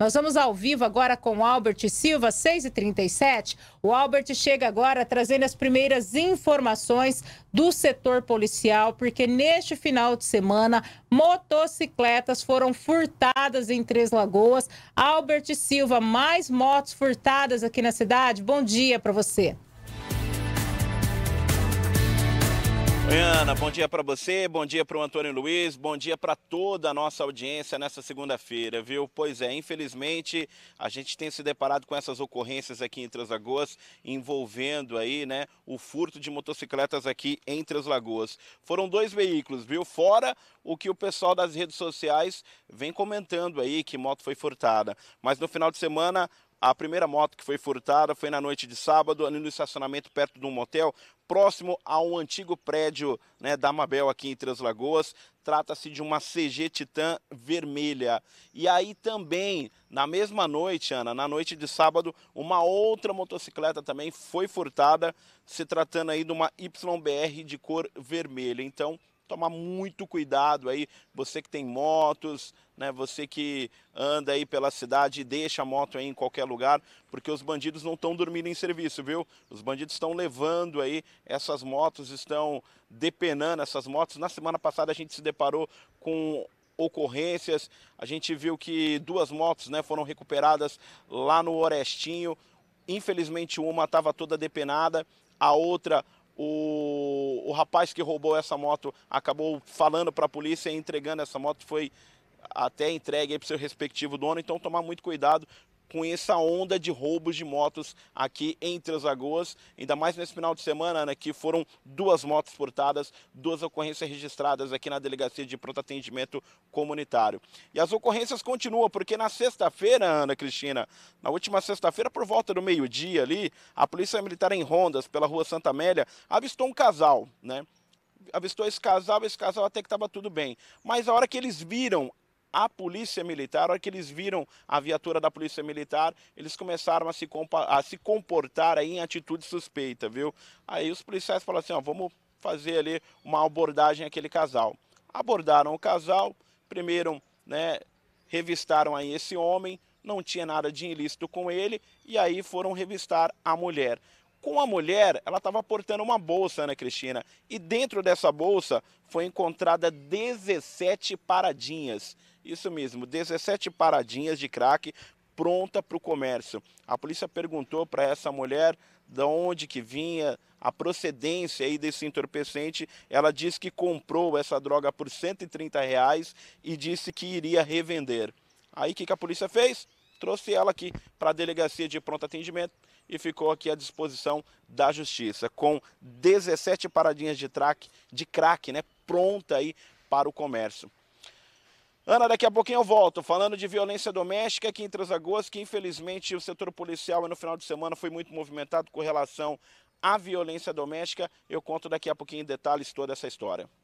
Nós vamos ao vivo agora com o Albert Silva, 6h37. O Albert chega agora trazendo as primeiras informações do setor policial, porque neste final de semana, motocicletas foram furtadas em Três Lagoas. Albert Silva, mais motos furtadas aqui na cidade. Bom dia para você. Ana, bom dia para você, bom dia para o Antônio Luiz, bom dia para toda a nossa audiência nessa segunda-feira, viu? Pois é, infelizmente a gente tem se deparado com essas ocorrências aqui em Três Lagoas envolvendo aí, né, o furto de motocicletas aqui em Três Lagoas. Foram dois veículos, viu? Fora o que o pessoal das redes sociais vem comentando aí que moto foi furtada. Mas no final de semana a primeira moto que foi furtada foi na noite de sábado, ali no estacionamento perto de um motel próximo ao antigo prédio né, da Mabel aqui em Três Lagoas. Trata-se de uma CG Titan vermelha. E aí também, na mesma noite, Ana, na noite de sábado, uma outra motocicleta também foi furtada, se tratando aí de uma YBR de cor vermelha. Então, tomar muito cuidado aí, você que tem motos, né, você que anda aí pela cidade e deixa a moto aí em qualquer lugar, porque os bandidos não estão dormindo em serviço, viu? Os bandidos estão levando aí essas motos, estão depenando essas motos. Na semana passada a gente se deparou com ocorrências, a gente viu que duas motos, né, foram recuperadas lá no Orestinho. Infelizmente uma estava toda depenada, a outra o, o rapaz que roubou essa moto acabou falando para a polícia e entregando essa moto, foi até entregue para o seu respectivo dono, então tomar muito cuidado com essa onda de roubos de motos aqui em Três Lagoas. Ainda mais nesse final de semana, Ana, né, que foram duas motos furtadas, duas ocorrências registradas aqui na Delegacia de Pronto Atendimento Comunitário. E as ocorrências continuam, porque na sexta-feira, Ana Cristina, na última sexta-feira, por volta do meio-dia ali, a Polícia Militar em Rondas, pela Rua Santa Amélia, avistou um casal, né? avistou esse casal, esse casal até que estava tudo bem. Mas a hora que eles viram a polícia militar. A hora que eles viram a viatura da polícia militar, eles começaram a se, a se comportar aí em atitude suspeita, viu? Aí os policiais falaram assim, ó, vamos fazer ali uma abordagem àquele casal. Abordaram o casal, primeiro, né, revistaram aí esse homem, não tinha nada de ilícito com ele, e aí foram revistar a mulher. Com a mulher, ela estava portando uma bolsa, Ana né, Cristina, e dentro dessa bolsa foi encontrada 17 paradinhas. Isso mesmo, 17 paradinhas de crack pronta para o comércio. A polícia perguntou para essa mulher de onde que vinha a procedência aí desse entorpecente. Ela disse que comprou essa droga por 130 reais e disse que iria revender. Aí o que, que a polícia fez? Trouxe ela aqui para a delegacia de pronto atendimento e ficou aqui à disposição da justiça, com 17 paradinhas de crack, de crack, né, pronta aí para o comércio. Ana, daqui a pouquinho eu volto falando de violência doméstica aqui em Três que infelizmente o setor policial no final de semana foi muito movimentado com relação à violência doméstica. Eu conto daqui a pouquinho em detalhes toda essa história.